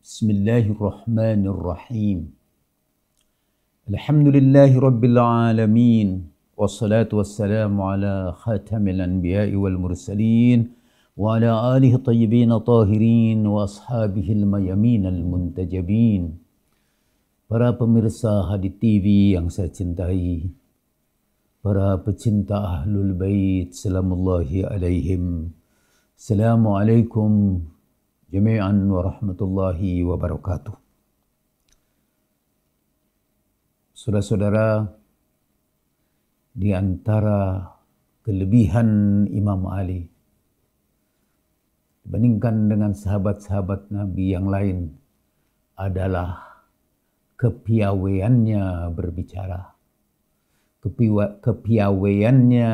بسم الله الرحمن الرحيم الحمد لله رب العالمين والصلاة والسلام على خاتم الأنبياء والمرسلين وعلى آله الطيبين الطاهرين وأصحابه الميمين المنتجبين Para pemirsa hadir TV yang saya cintai, para pecinta Ahlul Bait, Salamullahi Alaihim. Assalamualaikum wa rahmatullahi wa barakatuh. Saudara-saudara, di antara kelebihan Imam Ali dibandingkan dengan sahabat-sahabat Nabi yang lain adalah kepiawaiannya berbicara. kepiawayannya, kepiawaiannya,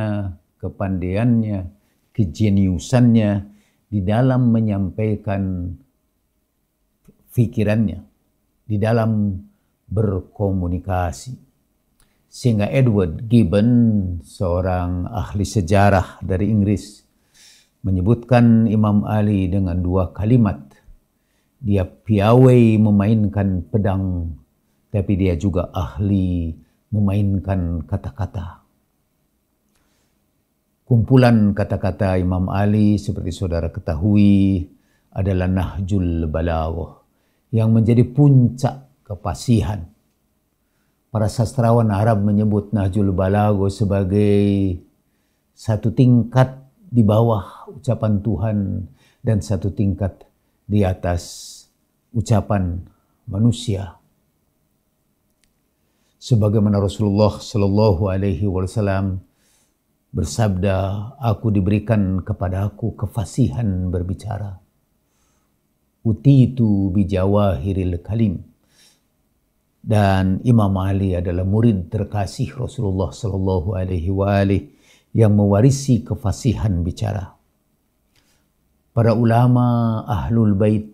kepandaiannya, kejeniusannya, di dalam menyampaikan pikirannya, di dalam berkomunikasi. Sehingga Edward Gibbon, seorang ahli sejarah dari Inggris, menyebutkan Imam Ali dengan dua kalimat. Dia piawai memainkan pedang, tapi dia juga ahli memainkan kata-kata. Kumpulan kata-kata Imam Ali seperti saudara ketahui adalah Nahjul Balaghah yang menjadi puncak kepasihan. Para sastrawan Arab menyebut Nahjul Balaghah sebagai satu tingkat di bawah ucapan Tuhan dan satu tingkat di atas ucapan manusia. Sebagaimana Rasulullah Shallallahu Alaihi Wasallam bersabda, aku diberikan kepadaku kefasihan berbicara. uti itu bijawahiril kalim. Dan Imam Ali adalah murid terkasih Rasulullah Sallallahu Alaihi Wasallam yang mewarisi kefasihan bicara. Para ulama ahlul bait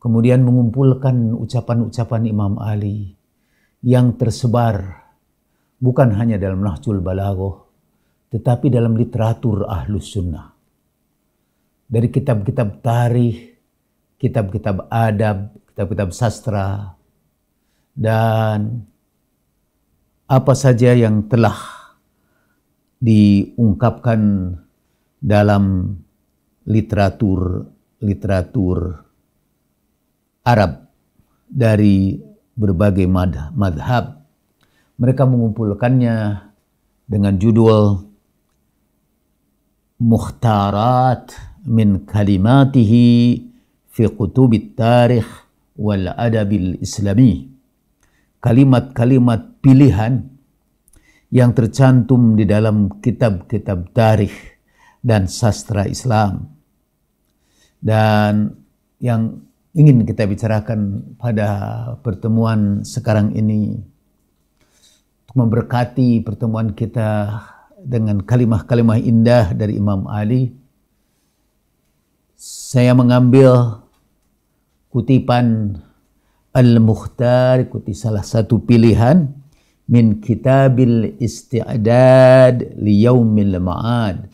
kemudian mengumpulkan ucapan-ucapan Imam Ali yang tersebar bukan hanya dalam Nahjul Balaghah tetapi dalam literatur Ahlus Sunnah. Dari kitab-kitab tarikh, kitab-kitab adab, kitab-kitab sastra dan apa saja yang telah diungkapkan dalam literatur literatur Arab dari berbagai madhab mereka mengumpulkannya dengan judul Mukhtarat min kalimatihi fi kutubit tarikh wal adabil islami. Kalimat-kalimat pilihan yang tercantum di dalam kitab-kitab tarikh dan sastra Islam. Dan yang ingin kita bicarakan pada pertemuan sekarang ini memberkati pertemuan kita dengan kalimah-kalimah indah dari Imam Ali. Saya mengambil kutipan Al-Mukhtar, kuti salah satu pilihan min kitabil isti'adad li yaumil ma'ad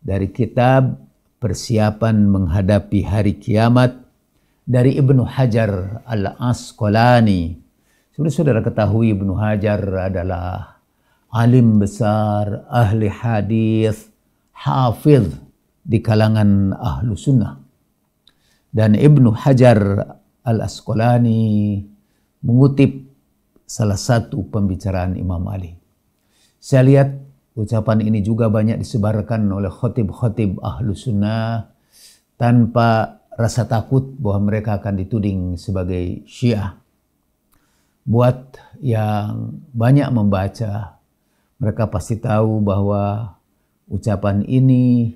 dari kitab persiapan menghadapi hari kiamat dari Ibnu Hajar Al-Asqalani seperti saudara ketahui Ibnu Hajar adalah alim besar, ahli hadis, hafiz di kalangan ahlu sunnah. Dan Ibnu Hajar al-Asqalani mengutip salah satu pembicaraan Imam Ali. Saya lihat ucapan ini juga banyak disebarkan oleh khotib-khotib ahlu sunnah tanpa rasa takut bahwa mereka akan dituding sebagai syiah buat yang banyak membaca, mereka pasti tahu bahwa ucapan ini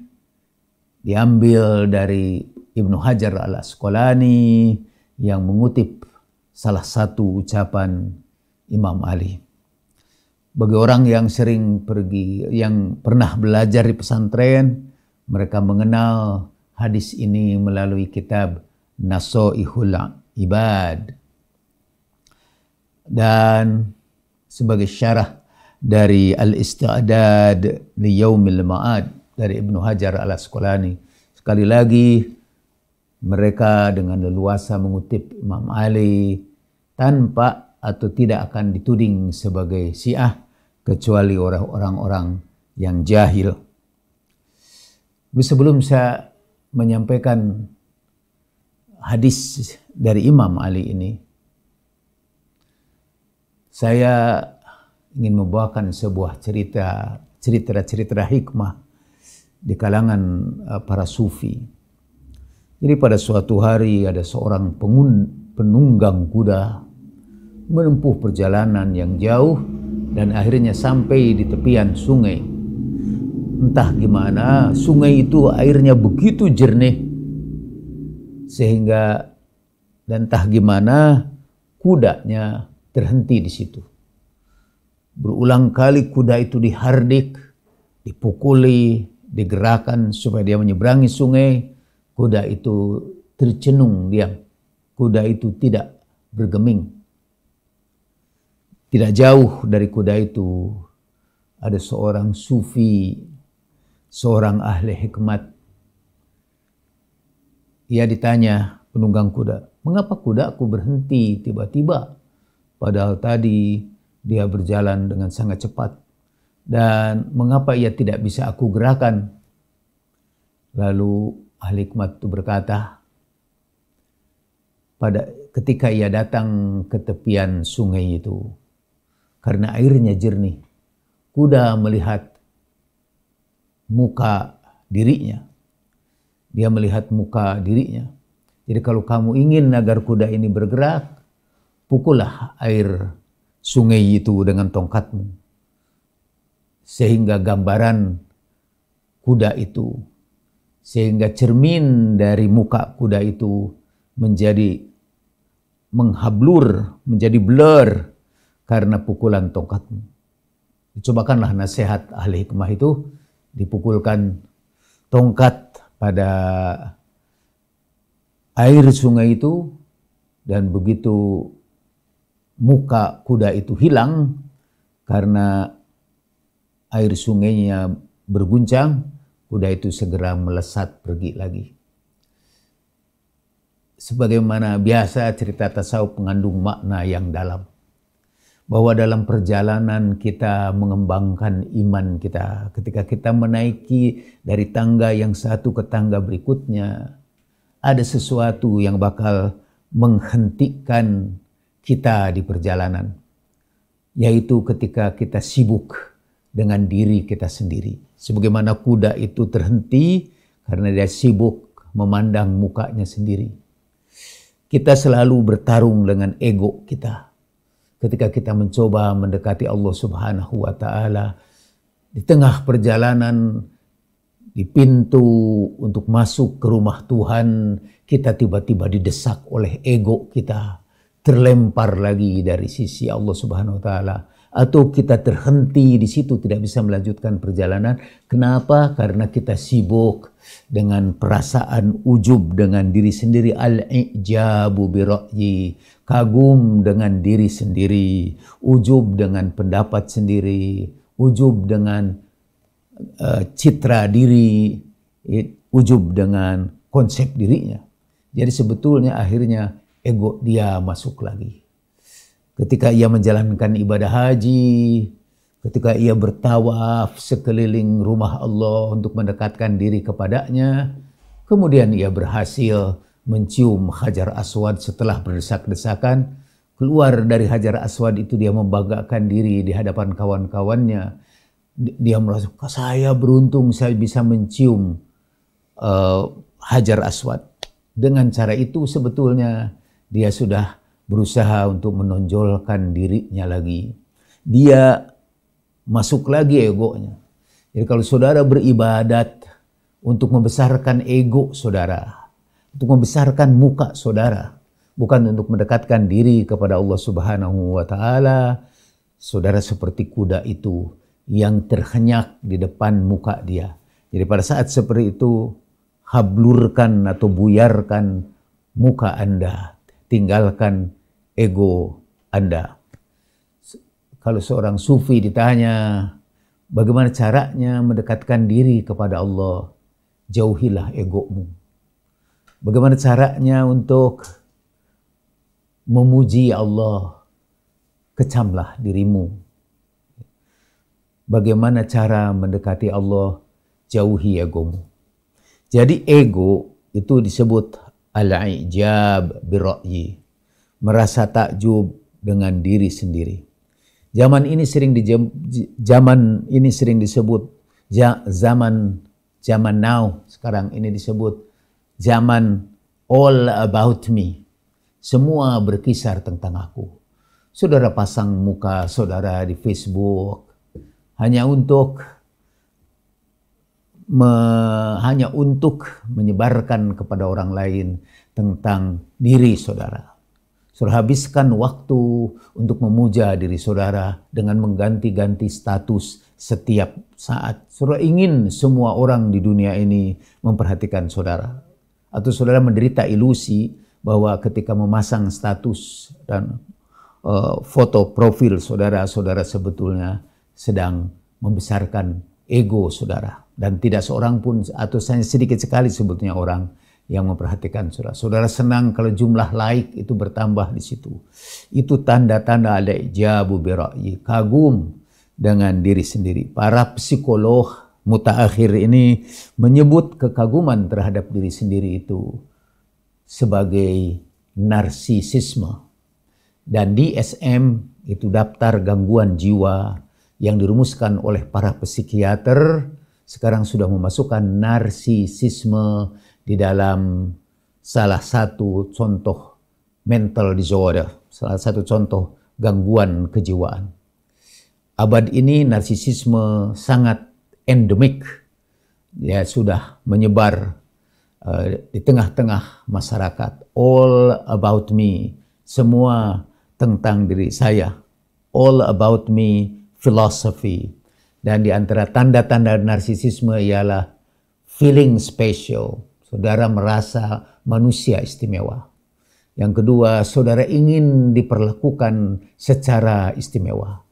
diambil dari Ibnu Hajar al-Asqalani yang mengutip salah satu ucapan Imam Ali. Bagi orang yang sering pergi, yang pernah belajar di pesantren, mereka mengenal hadis ini melalui kitab Naso Ihula Ibad dan sebagai syarah dari Al-Isti'dad li Yaumil Ma'ad dari Ibnu Hajar Al-Asqalani. Sekali lagi mereka dengan leluasa mengutip Imam Ali tanpa atau tidak akan dituding sebagai Syiah kecuali orang-orang yang jahil. Sebelum saya menyampaikan hadis dari Imam Ali ini, saya ingin membawakan sebuah cerita, cerita-cerita hikmah di kalangan eh, para sufi. Jadi pada suatu hari ada seorang penunggang kuda menempuh perjalanan yang jauh dan akhirnya sampai di tepian sungai. Entah gimana, sungai itu airnya begitu jernih sehingga dan entah gimana kudanya Terhenti di situ. Berulang kali kuda itu dihardik, dipukuli, digerakkan supaya dia menyeberangi sungai. Kuda itu tercenung diam. Kuda itu tidak bergeming. Tidak jauh dari kuda itu ada seorang sufi, seorang ahli hikmat. Ia ditanya penunggang kuda, mengapa kuda aku berhenti tiba-tiba? Padahal tadi dia berjalan dengan sangat cepat. Dan mengapa ia tidak bisa aku gerakan? Lalu ahli hikmat itu berkata, pada ketika ia datang ke tepian sungai itu, karena airnya jernih, kuda melihat muka dirinya. Dia melihat muka dirinya. Jadi kalau kamu ingin agar kuda ini bergerak, pukullah air sungai itu dengan tongkatmu. Sehingga gambaran kuda itu, sehingga cermin dari muka kuda itu menjadi menghablur, menjadi blur karena pukulan tongkatmu. Dicobakanlah nasihat ahli hikmah itu dipukulkan tongkat pada air sungai itu dan begitu muka kuda itu hilang karena air sungainya berguncang, kuda itu segera melesat pergi lagi. Sebagaimana biasa cerita tasawuf mengandung makna yang dalam. Bahwa dalam perjalanan kita mengembangkan iman kita. Ketika kita menaiki dari tangga yang satu ke tangga berikutnya. Ada sesuatu yang bakal menghentikan kita di perjalanan, yaitu ketika kita sibuk dengan diri kita sendiri. Sebagaimana kuda itu terhenti karena dia sibuk memandang mukanya sendiri. Kita selalu bertarung dengan ego kita. Ketika kita mencoba mendekati Allah Subhanahu wa taala di tengah perjalanan di pintu untuk masuk ke rumah Tuhan, kita tiba-tiba didesak oleh ego kita terlempar lagi dari sisi Allah Subhanahu wa taala atau kita terhenti di situ tidak bisa melanjutkan perjalanan. Kenapa? Karena kita sibuk dengan perasaan ujub dengan diri sendiri al-ijabu bira'yi, kagum dengan diri sendiri, ujub dengan pendapat sendiri, ujub dengan uh, citra diri, ujub dengan konsep dirinya. Jadi sebetulnya akhirnya ego dia masuk lagi. Ketika ia menjalankan ibadah haji, ketika ia bertawaf sekeliling rumah Allah untuk mendekatkan diri kepadanya, kemudian ia berhasil mencium Hajar Aswad setelah berdesak-desakan, keluar dari Hajar Aswad itu dia membanggakan diri di hadapan kawan-kawannya. Dia merasa, saya beruntung saya bisa mencium uh, Hajar Aswad. Dengan cara itu sebetulnya dia sudah berusaha untuk menonjolkan dirinya lagi. Dia masuk lagi egonya. Jadi kalau saudara beribadat untuk membesarkan ego saudara, untuk membesarkan muka saudara, bukan untuk mendekatkan diri kepada Allah Subhanahu wa taala, saudara seperti kuda itu yang terhenyak di depan muka dia. Jadi pada saat seperti itu hablurkan atau buyarkan muka Anda tinggalkan ego Anda. Kalau seorang sufi ditanya, bagaimana caranya mendekatkan diri kepada Allah? Jauhilah egomu. Bagaimana caranya untuk memuji Allah? Kecamlah dirimu. Bagaimana cara mendekati Allah? Jauhi egomu. Jadi ego itu disebut al-ijab birra'yi, merasa takjub dengan diri sendiri. Zaman ini sering di zaman ini sering disebut zaman zaman now sekarang ini disebut zaman all about me. Semua berkisar tentang aku. Saudara pasang muka saudara di Facebook hanya untuk me, hanya untuk menyebarkan kepada orang lain tentang diri saudara. Saudara habiskan waktu untuk memuja diri saudara dengan mengganti-ganti status setiap saat. Saudara ingin semua orang di dunia ini memperhatikan saudara. Atau saudara menderita ilusi bahwa ketika memasang status dan uh, foto profil saudara, saudara sebetulnya sedang membesarkan ego saudara. Dan tidak seorang pun atau sedikit sekali sebetulnya orang yang memperhatikan saudara. Saudara senang kalau jumlah like itu bertambah di situ. Itu tanda-tanda ada ijabu bira'i. Kagum dengan diri sendiri. Para psikolog mutaakhir ini menyebut kekaguman terhadap diri sendiri itu sebagai narsisisme. Dan DSM itu daftar gangguan jiwa yang dirumuskan oleh para psikiater sekarang sudah memasukkan narsisisme di dalam salah satu contoh mental disorder, salah satu contoh gangguan kejiwaan. Abad ini narsisisme sangat endemik, ya sudah menyebar uh, di tengah-tengah masyarakat. All about me, semua tentang diri saya. All about me philosophy, dan di antara tanda-tanda narsisisme ialah feeling special. Saudara merasa manusia istimewa. Yang kedua, saudara ingin diperlakukan secara istimewa.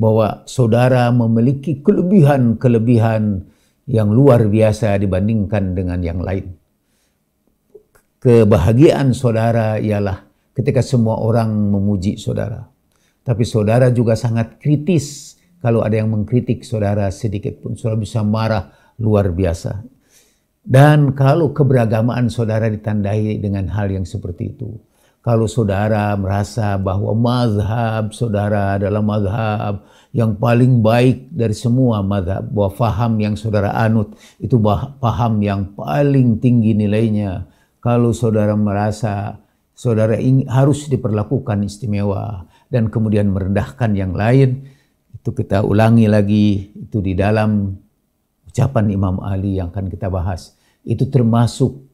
Bahwa saudara memiliki kelebihan-kelebihan yang luar biasa dibandingkan dengan yang lain. Kebahagiaan saudara ialah ketika semua orang memuji saudara. Tapi saudara juga sangat kritis kalau ada yang mengkritik saudara sedikit pun, saudara bisa marah luar biasa. Dan kalau keberagamaan saudara ditandai dengan hal yang seperti itu, kalau saudara merasa bahwa mazhab saudara adalah mazhab yang paling baik dari semua mazhab, bahwa faham yang saudara anut itu paham yang paling tinggi nilainya. Kalau saudara merasa saudara ingin, harus diperlakukan istimewa dan kemudian merendahkan yang lain, itu kita ulangi lagi itu di dalam ucapan Imam Ali yang akan kita bahas itu termasuk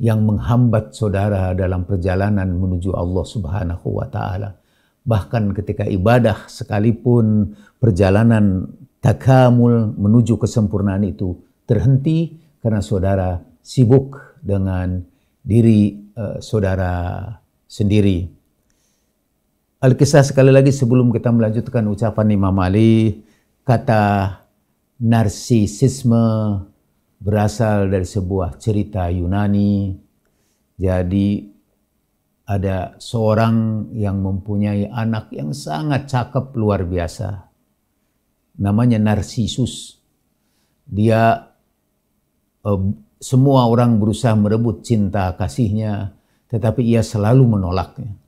yang menghambat saudara dalam perjalanan menuju Allah Subhanahu wa taala bahkan ketika ibadah sekalipun perjalanan takamul menuju kesempurnaan itu terhenti karena saudara sibuk dengan diri uh, saudara sendiri Alkisah sekali lagi sebelum kita melanjutkan ucapan Imam Ali, kata narsisisme berasal dari sebuah cerita Yunani. Jadi ada seorang yang mempunyai anak yang sangat cakep luar biasa. Namanya Narsisus. Dia eh, semua orang berusaha merebut cinta kasihnya, tetapi ia selalu menolaknya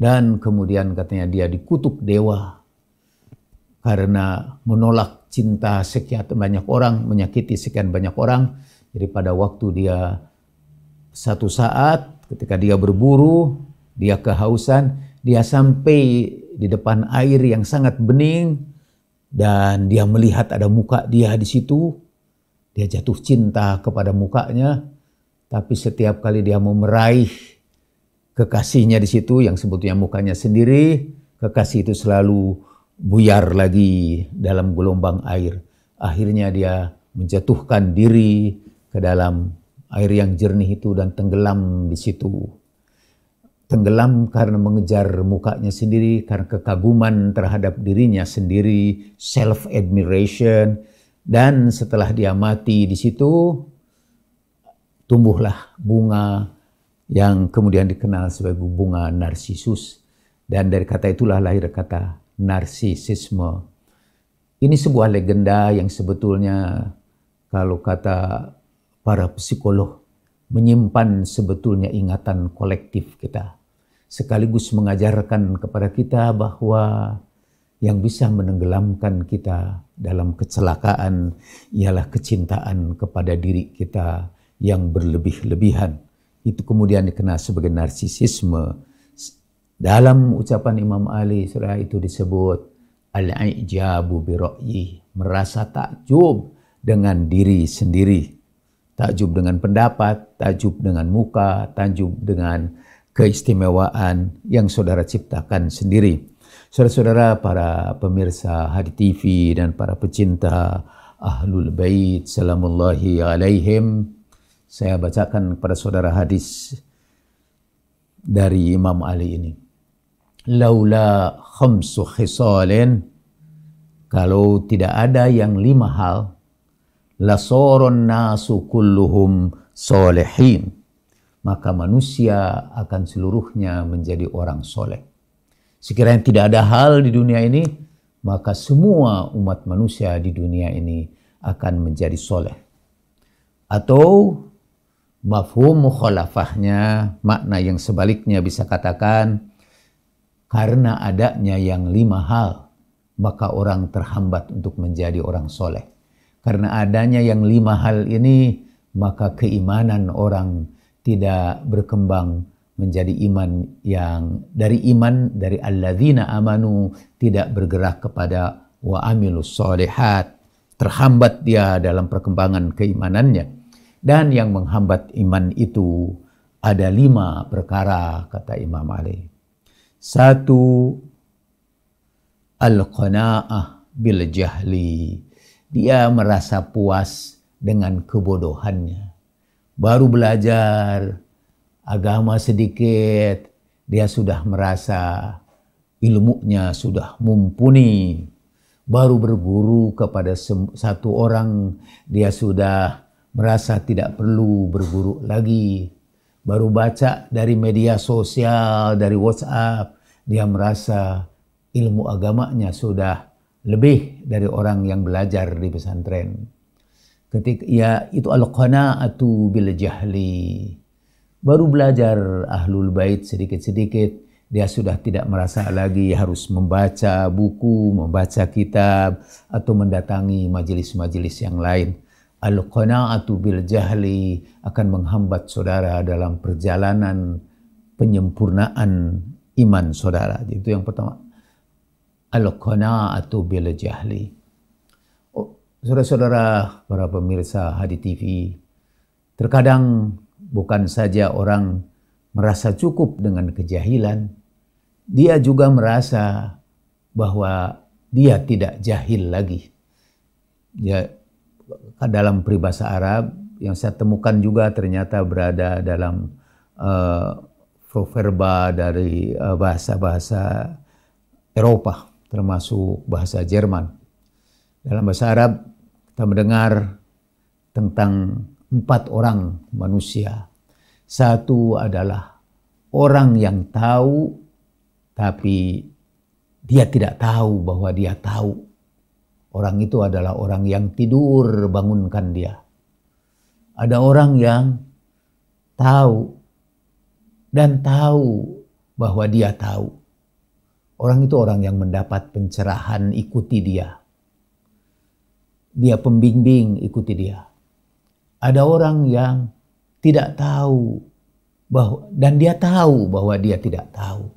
dan kemudian katanya dia dikutuk dewa karena menolak cinta sekian banyak orang, menyakiti sekian banyak orang. Jadi pada waktu dia satu saat ketika dia berburu, dia kehausan, dia sampai di depan air yang sangat bening dan dia melihat ada muka dia di situ. Dia jatuh cinta kepada mukanya, tapi setiap kali dia mau meraih kekasihnya di situ yang sebetulnya mukanya sendiri, kekasih itu selalu buyar lagi dalam gelombang air. Akhirnya dia menjatuhkan diri ke dalam air yang jernih itu dan tenggelam di situ. Tenggelam karena mengejar mukanya sendiri, karena kekaguman terhadap dirinya sendiri, self admiration dan setelah dia mati di situ tumbuhlah bunga yang kemudian dikenal sebagai bunga narsisus dan dari kata itulah lahir kata narsisisme. Ini sebuah legenda yang sebetulnya kalau kata para psikolog menyimpan sebetulnya ingatan kolektif kita. Sekaligus mengajarkan kepada kita bahwa yang bisa menenggelamkan kita dalam kecelakaan ialah kecintaan kepada diri kita yang berlebih-lebihan itu kemudian dikenal sebagai narsisisme. Dalam ucapan Imam Ali surah itu disebut al-ijabu bi merasa takjub dengan diri sendiri. Takjub dengan pendapat, takjub dengan muka, takjub dengan keistimewaan yang saudara ciptakan sendiri. Saudara-saudara para pemirsa Hadi TV dan para pecinta Ahlul Bait salamullahi alaihim saya bacakan kepada saudara hadis dari Imam Ali ini. Laula khamsu khisalin kalau tidak ada yang lima hal la nasu kulluhum solehin maka manusia akan seluruhnya menjadi orang soleh. Sekiranya tidak ada hal di dunia ini, maka semua umat manusia di dunia ini akan menjadi soleh. Atau mafhum mukhalafahnya, makna yang sebaliknya bisa katakan karena adanya yang lima hal, maka orang terhambat untuk menjadi orang soleh. Karena adanya yang lima hal ini, maka keimanan orang tidak berkembang menjadi iman yang dari iman dari alladzina amanu tidak bergerak kepada wa amilus solehat terhambat dia dalam perkembangan keimanannya dan yang menghambat iman itu ada lima perkara, kata Imam Ali. Satu, al-qana'ah bil jahli. Dia merasa puas dengan kebodohannya. Baru belajar agama sedikit, dia sudah merasa ilmunya sudah mumpuni. Baru berguru kepada satu orang, dia sudah merasa tidak perlu berburuk lagi. Baru baca dari media sosial, dari WhatsApp, dia merasa ilmu agamanya sudah lebih dari orang yang belajar di pesantren. Ketika ya itu al-qana'atu bil jahli. Baru belajar ahlul bait sedikit-sedikit, dia sudah tidak merasa lagi harus membaca buku, membaca kitab, atau mendatangi majelis-majelis yang lain. Al-qana'atu bil jahli akan menghambat saudara dalam perjalanan penyempurnaan iman saudara. Itu yang pertama. Al-qana'atu bil jahli. Oh, saudara-saudara, para pemirsa Hadi TV, terkadang bukan saja orang merasa cukup dengan kejahilan, dia juga merasa bahwa dia tidak jahil lagi. Ya, dalam peribahasa Arab yang saya temukan juga ternyata berada dalam uh, dari eh, bahasa-bahasa uh, Eropa termasuk bahasa Jerman. Dalam bahasa Arab kita mendengar tentang empat orang manusia. Satu adalah orang yang tahu tapi dia tidak tahu bahwa dia tahu. Orang itu adalah orang yang tidur, bangunkan dia. Ada orang yang tahu dan tahu bahwa dia tahu. Orang itu orang yang mendapat pencerahan, ikuti dia. Dia pembimbing, ikuti dia. Ada orang yang tidak tahu bahwa dan dia tahu bahwa dia tidak tahu.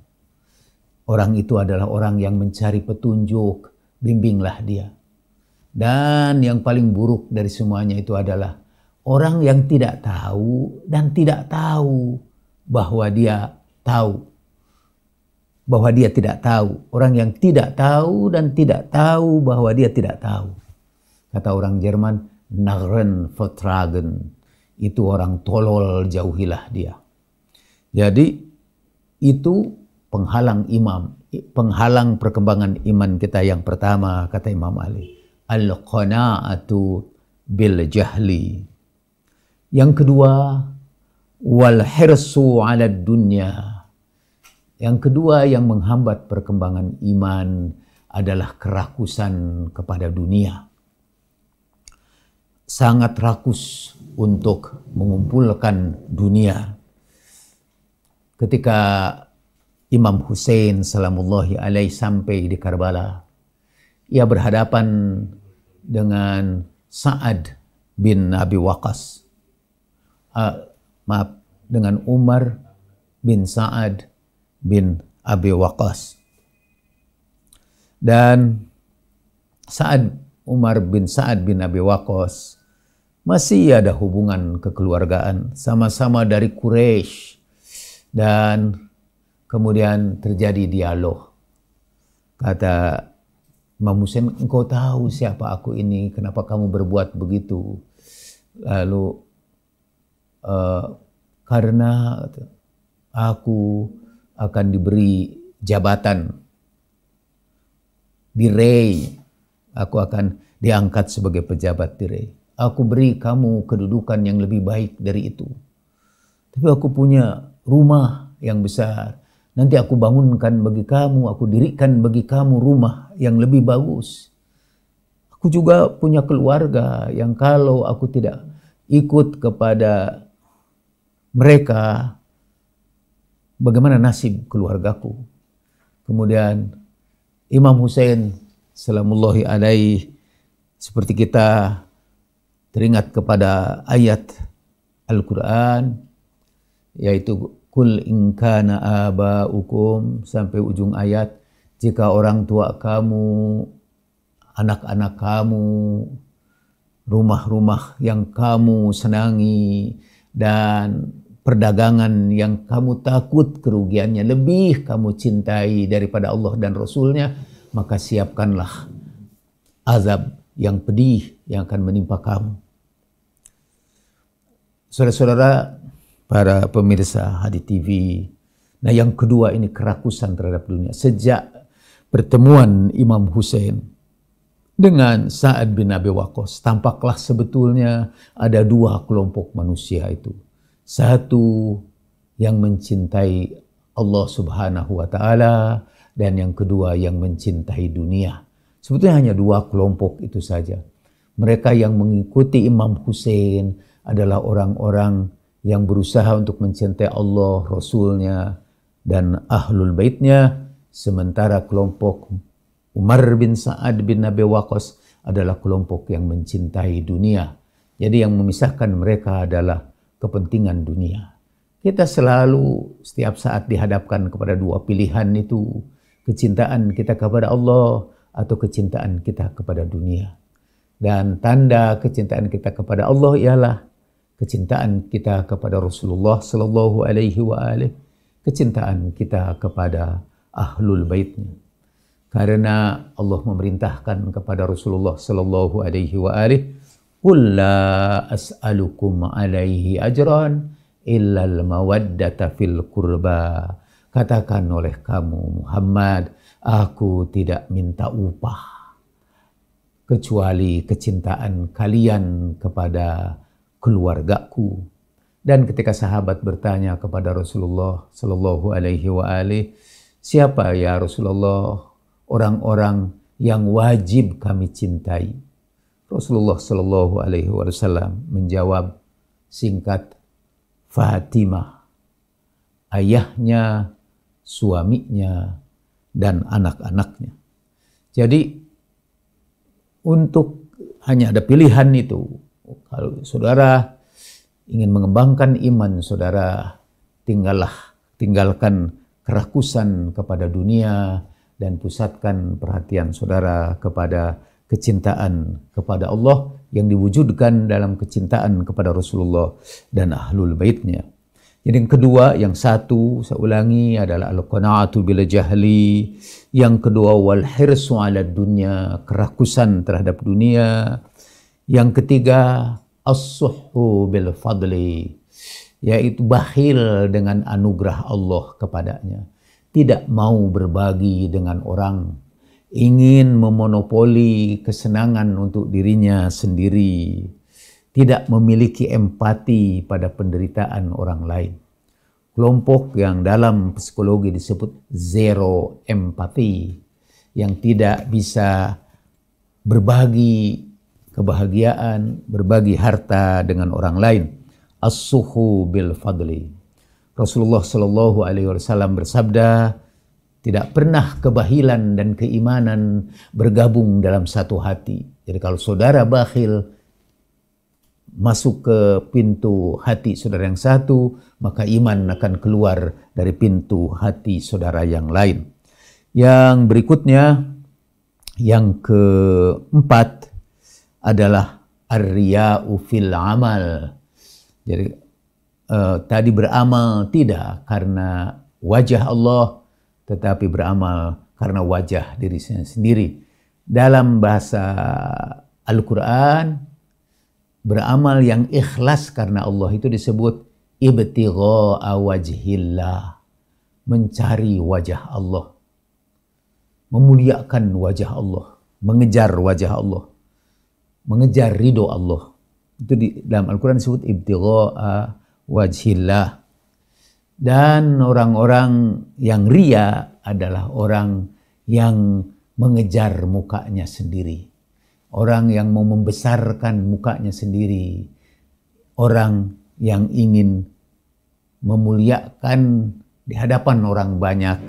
Orang itu adalah orang yang mencari petunjuk, bimbinglah dia. Dan yang paling buruk dari semuanya itu adalah orang yang tidak tahu dan tidak tahu bahwa dia tahu. Bahwa dia tidak tahu. Orang yang tidak tahu dan tidak tahu bahwa dia tidak tahu. Kata orang Jerman, Narren Vertragen. Itu orang tolol, jauhilah dia. Jadi itu penghalang imam, penghalang perkembangan iman kita yang pertama, kata Imam Ali al-qana'atu bil jahli. Yang kedua, wal hirsu 'ala dunya. Yang kedua yang menghambat perkembangan iman adalah kerakusan kepada dunia. Sangat rakus untuk mengumpulkan dunia. Ketika Imam Hussein salamullahi alaihi sampai di Karbala, ia berhadapan dengan Sa'ad bin Abi Waqas. Uh, maaf, dengan Umar bin Sa'ad bin Abi Waqas. Dan Sa'ad Umar bin Sa'ad bin Abi Waqas masih ada hubungan kekeluargaan sama-sama dari Quraisy dan kemudian terjadi dialog. Kata Imam Hussein, engkau tahu siapa aku ini, kenapa kamu berbuat begitu? Lalu, uh, karena aku akan diberi jabatan, dirai, aku akan diangkat sebagai pejabat dirai. Aku beri kamu kedudukan yang lebih baik dari itu. Tapi aku punya rumah yang besar, Nanti aku bangunkan bagi kamu, aku dirikan bagi kamu rumah yang lebih bagus. Aku juga punya keluarga yang kalau aku tidak ikut kepada mereka, bagaimana nasib keluargaku. Kemudian Imam Hussein salamullahi alaihi seperti kita teringat kepada ayat Al-Quran yaitu Kul ingkana aba'ukum sampai ujung ayat jika orang tua kamu, anak-anak kamu, rumah-rumah yang kamu senangi dan perdagangan yang kamu takut kerugiannya lebih kamu cintai daripada Allah dan Rasulnya maka siapkanlah azab yang pedih yang akan menimpa kamu. Saudara-saudara, para pemirsa Hadi TV. Nah yang kedua ini kerakusan terhadap dunia. Sejak pertemuan Imam Hussein dengan Sa'ad bin Abi Waqqas, tampaklah sebetulnya ada dua kelompok manusia itu. Satu yang mencintai Allah Subhanahu wa taala dan yang kedua yang mencintai dunia. Sebetulnya hanya dua kelompok itu saja. Mereka yang mengikuti Imam Hussein adalah orang-orang yang berusaha untuk mencintai Allah, Rasulnya, dan Ahlul Baitnya, sementara kelompok Umar bin Sa'ad bin Nabi Waqas adalah kelompok yang mencintai dunia. Jadi yang memisahkan mereka adalah kepentingan dunia. Kita selalu setiap saat dihadapkan kepada dua pilihan itu. Kecintaan kita kepada Allah atau kecintaan kita kepada dunia. Dan tanda kecintaan kita kepada Allah ialah kecintaan kita kepada Rasulullah sallallahu alaihi wa alihi, kecintaan kita kepada ahlul baitnya. Karena Allah memerintahkan kepada Rasulullah sallallahu alaihi wa alihi, "Qul la as'alukum alaihi ajran illal mawaddata fil qurba." Katakan oleh kamu Muhammad, aku tidak minta upah kecuali kecintaan kalian kepada keluargaku. Dan ketika sahabat bertanya kepada Rasulullah Shallallahu Alaihi Wasallam, siapa ya Rasulullah orang-orang yang wajib kami cintai? Rasulullah Shallallahu Alaihi Wasallam menjawab singkat Fatimah, ayahnya, suaminya, dan anak-anaknya. Jadi untuk hanya ada pilihan itu kalau saudara ingin mengembangkan iman saudara, tinggallah tinggalkan kerakusan kepada dunia dan pusatkan perhatian saudara kepada kecintaan kepada Allah yang diwujudkan dalam kecintaan kepada Rasulullah dan ahlul baitnya. Jadi yang kedua, yang satu saya ulangi adalah al-qanaatu bila jahli, yang kedua wal hirsu ala dunya, kerakusan terhadap dunia, yang ketiga, as-suhu bil fadli, yaitu bakhil dengan anugerah Allah kepadanya. Tidak mau berbagi dengan orang, ingin memonopoli kesenangan untuk dirinya sendiri, tidak memiliki empati pada penderitaan orang lain. Kelompok yang dalam psikologi disebut zero empati, yang tidak bisa berbagi kebahagiaan, berbagi harta dengan orang lain. As-suhu bil fadli. Rasulullah Shallallahu alaihi wasallam bersabda, tidak pernah kebahilan dan keimanan bergabung dalam satu hati. Jadi kalau saudara bakhil masuk ke pintu hati saudara yang satu, maka iman akan keluar dari pintu hati saudara yang lain. Yang berikutnya, yang keempat, adalah ar-riya'u fil amal. Jadi uh, tadi beramal tidak karena wajah Allah tetapi beramal karena wajah diri sendiri. Dalam bahasa Al-Qur'an beramal yang ikhlas karena Allah itu disebut ibtigha'a wajhillah mencari wajah Allah memuliakan wajah Allah mengejar wajah Allah mengejar ridho Allah. Itu di dalam Al-Quran disebut ibtigha'a wajhillah. Dan orang-orang yang ria adalah orang yang mengejar mukanya sendiri. Orang yang mau membesarkan mukanya sendiri. Orang yang ingin memuliakan di hadapan orang banyak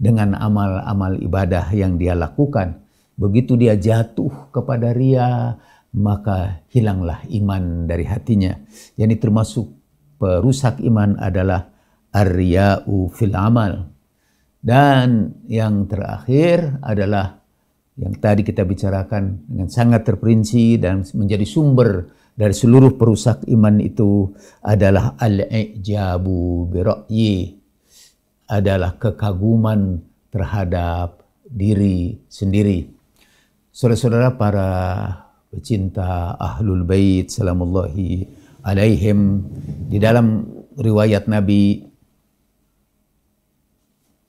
dengan amal-amal ibadah yang dia lakukan Begitu dia jatuh kepada ria, maka hilanglah iman dari hatinya. Jadi termasuk perusak iman adalah ar-riya'u fil amal. Dan yang terakhir adalah yang tadi kita bicarakan dengan sangat terperinci dan menjadi sumber dari seluruh perusak iman itu adalah al-ijabu biro'yi. adalah kekaguman terhadap diri sendiri. Saudara-saudara para pecinta Ahlul Bait salamullahi alaihim di dalam riwayat Nabi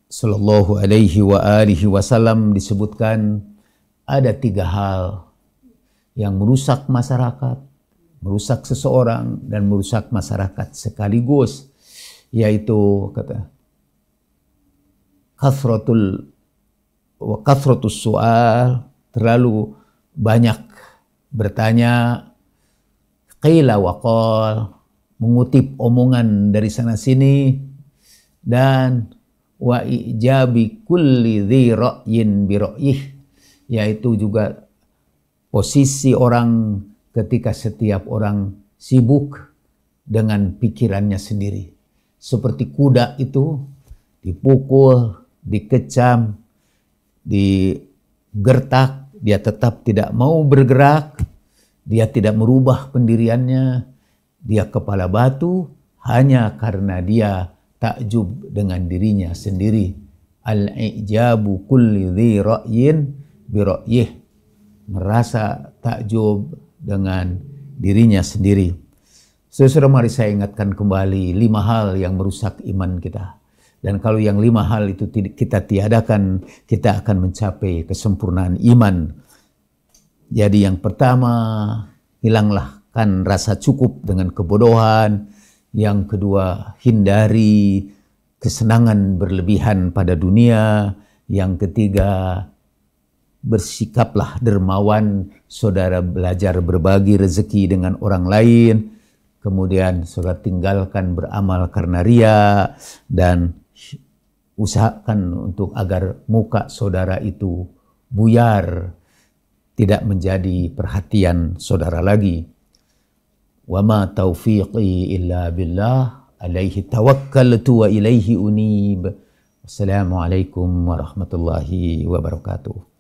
sallallahu alaihi wa alihi wasallam disebutkan ada tiga hal yang merusak masyarakat, merusak seseorang dan merusak masyarakat sekaligus yaitu kata kathratul wa kathratus su'al terlalu banyak bertanya qila wa qal mengutip omongan dari sana sini dan wa ijabi kulli dhi ra'yin bi ra'yih yaitu juga posisi orang ketika setiap orang sibuk dengan pikirannya sendiri seperti kuda itu dipukul, dikecam, digertak dia tetap tidak mau bergerak, dia tidak merubah pendiriannya, dia kepala batu hanya karena dia takjub dengan dirinya sendiri. Al-ijabu kulli dhi ra'yin bi ra'yih. Merasa takjub dengan dirinya sendiri. Saudara, mari saya ingatkan kembali lima hal yang merusak iman kita. Dan kalau yang lima hal itu kita tiadakan, kita akan mencapai kesempurnaan iman. Jadi yang pertama, hilanglah kan rasa cukup dengan kebodohan. Yang kedua, hindari kesenangan berlebihan pada dunia. Yang ketiga, bersikaplah dermawan, saudara belajar berbagi rezeki dengan orang lain. Kemudian saudara tinggalkan beramal karena ria dan usahakan untuk agar muka saudara itu buyar, tidak menjadi perhatian saudara lagi. Wa ma taufiqi illa billah alaihi tawakkaltu wa ilaihi unib. alaikum warahmatullahi wabarakatuh.